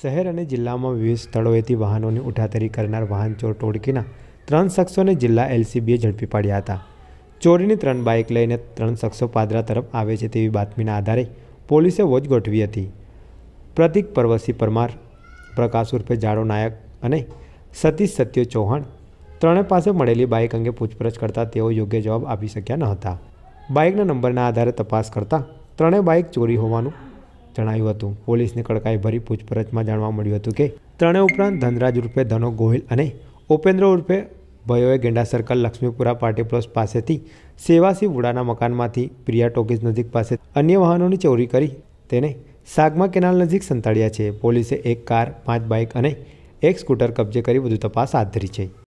શહેર અને જિલ્લામાં વિવિધ સ્થળોએથી વાહનોની ઉઠાતરી કરનાર વાહન ચોર ટોળકીના ત્રણ શખ્સોને જિલ્લા એલસીબીએ ઝડપી પાડ્યા હતા ચોરીની ત્રણ બાઇક લઈને ત્રણ શખ્સો પાદરા તરફ આવે છે તેવી બાતમીના આધારે પોલીસે વોચ ગોઠવી હતી પ્રતિક પરવસી પરમાર પ્રકાશ ઉર્ફે જાડો નાયક અને સતીશ સત્ય ચૌહાણ ત્રણે પાસે મળેલી બાઇક અંગે પૂછપરછ કરતાં તેઓ યોગ્ય જવાબ આપી શક્યા ન હતા બાઇકના નંબરના આધારે તપાસ કરતાં ત્રણેય બાઇક ચોરી હોવાનું જણાવ્યું હતું પોલીસની કડકાઈ ભરી પૂછપરછમાં જાણવા મળ્યું હતું કે ત્રણે ઉપરાંત ધનરાજ ઉર્ફે ધનો ગોહિલ અને ઉપેન્દ્ર ઉર્ફે ભયોએ Genda circle Laxmipura party plots પાસેથી સેવાસી વુડાના મકાનમાંથી પ્રિયા ટોકીઝ નજીક પાસે અન્ય વાહનોની ચોરી કરી તેને સાગમા કેનાલ નજીક સંતાડ્યા છે પોલીસે એક કાર પાંચ બાઇક અને એક સ્કૂટર કબજે કરી વધુ તપાસ હાથ ધરી છે